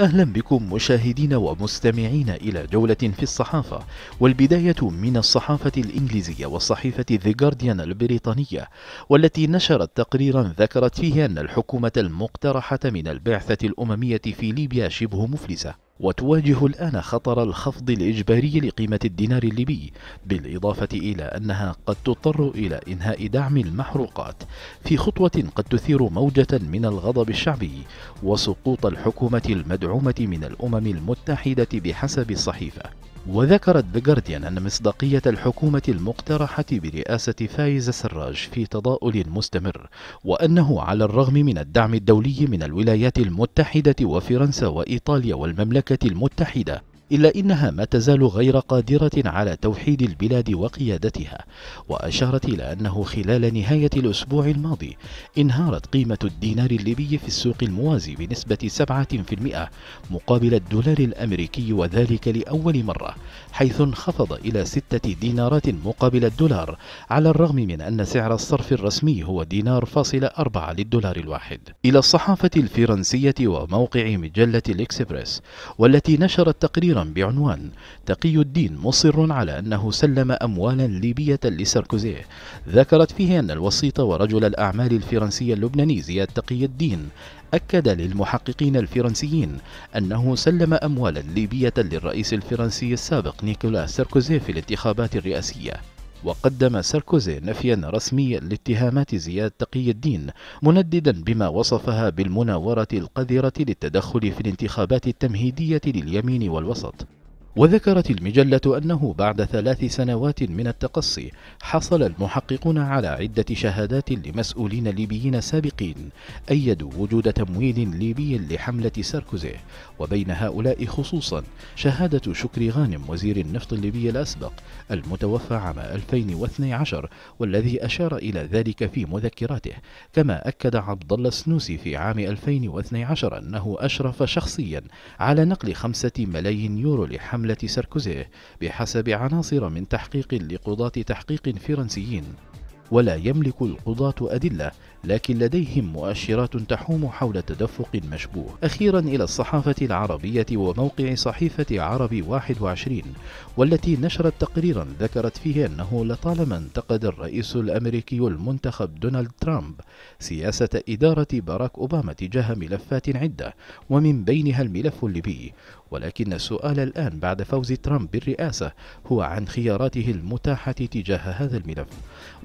أهلا بكم مشاهدين ومستمعين إلى جولة في الصحافة والبداية من الصحافة الإنجليزية والصحيفة The Guardian البريطانية والتي نشرت تقريرا ذكرت فيه أن الحكومة المقترحة من البعثة الأممية في ليبيا شبه مفلسة وتواجه الآن خطر الخفض الإجباري لقيمة الدينار الليبي بالإضافة إلى أنها قد تضطر إلى إنهاء دعم المحروقات في خطوة قد تثير موجة من الغضب الشعبي وسقوط الحكومة المدعومة من الأمم المتحدة بحسب الصحيفة وذكرت ذا جارديان أن مصداقية الحكومة المقترحة برئاسة فايز سراج في تضاؤل مستمر وأنه على الرغم من الدعم الدولي من الولايات المتحدة وفرنسا وإيطاليا والمملكة المتحدة إلا إنها ما تزال غير قادرة على توحيد البلاد وقيادتها وأشارت إلى أنه خلال نهاية الأسبوع الماضي انهارت قيمة الدينار الليبي في السوق الموازي بنسبة 7% مقابل الدولار الأمريكي وذلك لأول مرة حيث انخفض إلى 6 دينارات مقابل الدولار على الرغم من أن سعر الصرف الرسمي هو دينار فاصل أربعة للدولار الواحد إلى الصحافة الفرنسية وموقع مجلة الإكسبرس والتي نشرت تقريرا بعنوان تقي الدين مصر على أنه سلم أموالا ليبية لساركوزي ذكرت فيه أن الوسيط ورجل الأعمال الفرنسي اللبناني زياد تقي الدين أكد للمحققين الفرنسيين أنه سلم أموالا ليبية للرئيس الفرنسي السابق نيكولا ساركوزي في الانتخابات الرئاسية وقدم ساركوزي نفيا رسميا لاتهامات زياد تقي الدين منددا بما وصفها بالمناورة القذرة للتدخل في الانتخابات التمهيدية لليمين والوسط وذكرت المجلة أنه بعد ثلاث سنوات من التقصي حصل المحققون على عدة شهادات لمسؤولين ليبيين سابقين أيدوا وجود تمويل ليبي لحملة ساركوزي وبين هؤلاء خصوصا شهادة شكري غانم وزير النفط الليبي الأسبق المتوفى عام 2012 والذي أشار إلى ذلك في مذكراته كما أكد عبد الله السنوسي في عام 2012 أنه أشرف شخصيا على نقل خمسة ملايين يورو لحملة حملة ساركوزي بحسب عناصر من تحقيق لقضاة تحقيق فرنسيين ولا يملك القضاة أدلة لكن لديهم مؤشرات تحوم حول تدفق مشبوه أخيرا إلى الصحافة العربية وموقع صحيفة عربي 21 والتي نشرت تقريرا ذكرت فيه أنه لطالما انتقد الرئيس الأمريكي المنتخب دونالد ترامب سياسة إدارة باراك أوباما تجاه ملفات عدة ومن بينها الملف الليبي ولكن السؤال الآن بعد فوز ترامب بالرئاسة هو عن خياراته المتاحة تجاه هذا الملف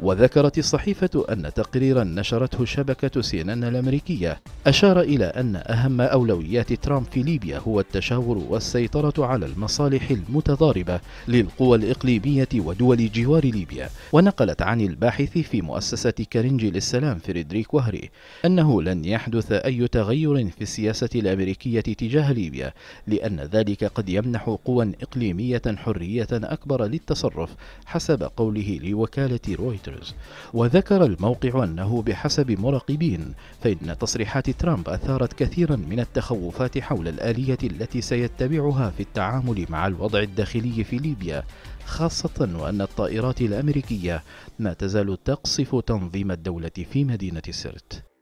وذكر ذكرت الصحيفة أن تقريرا نشرته شبكة سينان الأمريكية أشار إلى أن أهم أولويات ترامب في ليبيا هو التشاور والسيطرة على المصالح المتضاربة للقوى الإقليمية ودول جوار ليبيا ونقلت عن الباحث في مؤسسة كارنجي للسلام فريدريك وهري أنه لن يحدث أي تغير في السياسة الأمريكية تجاه ليبيا لأن ذلك قد يمنح قوى إقليمية حرية أكبر للتصرف حسب قوله لوكالة رويترز وذكر الموقع أنه بحسب مراقبين فإن تصريحات ترامب أثارت كثيرا من التخوفات حول الآلية التي سيتبعها في التعامل مع الوضع الداخلي في ليبيا خاصة وأن الطائرات الأمريكية ما تزال تقصف تنظيم الدولة في مدينة سرت